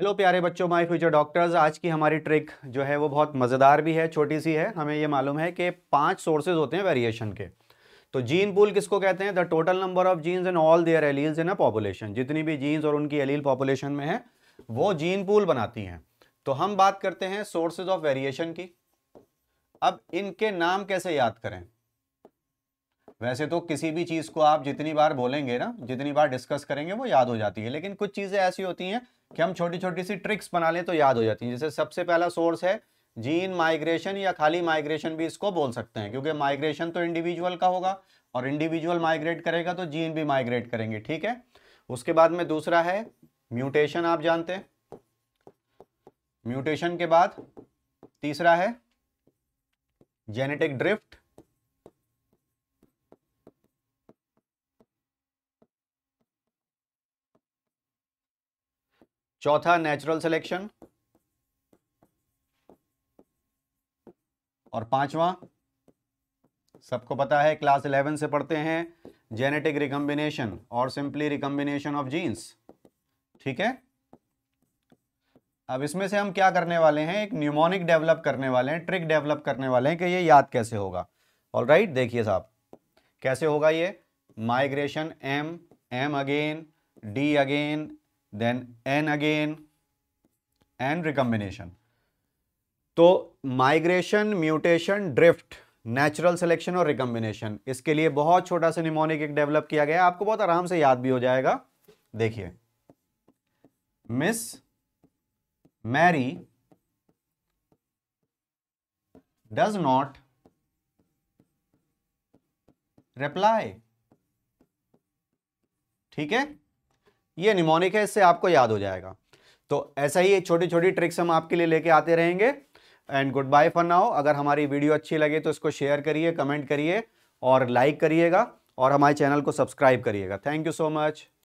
hello प्यारे बच्चों my future doctors आज की हमारी ट्रिक जो है वो बहुत मज़ेदार भी है छोटी सी है हमें ये मालूम है कि पांच सोर्सेज होते हैं वेरिएशन के तो जीन पूल किसको कहते हैं the total number of genes in all their alleles in a population जितनी भी जीन्स और उनकी एलील पॉपुलेशन में है वो जीन पूल बनाती हैं तो हम बात करते हैं सोर्सेज ऑफ वेरिएशन की अब इनके नाम कैसे याद करें वैसे तो किसी भी चीज़ को आप जितनी बार बोलेंगे ना जितनी बार डिस्कस करेंगे वो याद हो जाती है लेकिन कुछ चीज़ें ऐसी होती हैं कि हम छोटी छोटी सी ट्रिक्स बना लें तो याद हो जाती हैं जैसे सबसे पहला सोर्स है जीन माइग्रेशन या खाली माइग्रेशन भी इसको बोल सकते हैं क्योंकि माइग्रेशन तो इंडिविजुअल का होगा और इंडिविजुअल माइग्रेट करेगा तो जीन भी माइग्रेट करेंगे ठीक है उसके बाद में दूसरा है म्यूटेशन आप जानते हैं म्यूटेशन के बाद तीसरा है जेनेटिक ड्रिफ्ट चौथा नेचुरल सिलेक्शन और पांचवा सबको पता है क्लास इलेवन से पढ़ते हैं जेनेटिक रिकम्बिनेशन और सिंपली रिकम्बिनेशन ऑफ जीन्स ठीक है अब इसमें से हम क्या करने वाले हैं एक न्यूमोनिक डेवलप करने वाले हैं ट्रिक डेवलप करने वाले हैं कि ये याद कैसे होगा ऑल राइट देखिए साहब कैसे होगा ये migration M M again D again then N again and recombination तो migration mutation drift natural selection और रिकम्बिनेशन इसके लिए बहुत छोटा सा निमोनिक एक डेवलप किया गया आपको बहुत आराम से याद भी हो जाएगा देखिए Miss Mary does not reply ठीक है ये निमोनिक है इससे आपको याद हो जाएगा तो ऐसा ही छोटी छोटी ट्रिक्स हम आपके लिए लेके आते रहेंगे and goodbye for now अगर हमारी वीडियो अच्छी लगे तो इसको शेयर करिए कमेंट करिए और लाइक करिएगा और हमारे चैनल को सब्सक्राइब करिएगा थैंक यू सो मच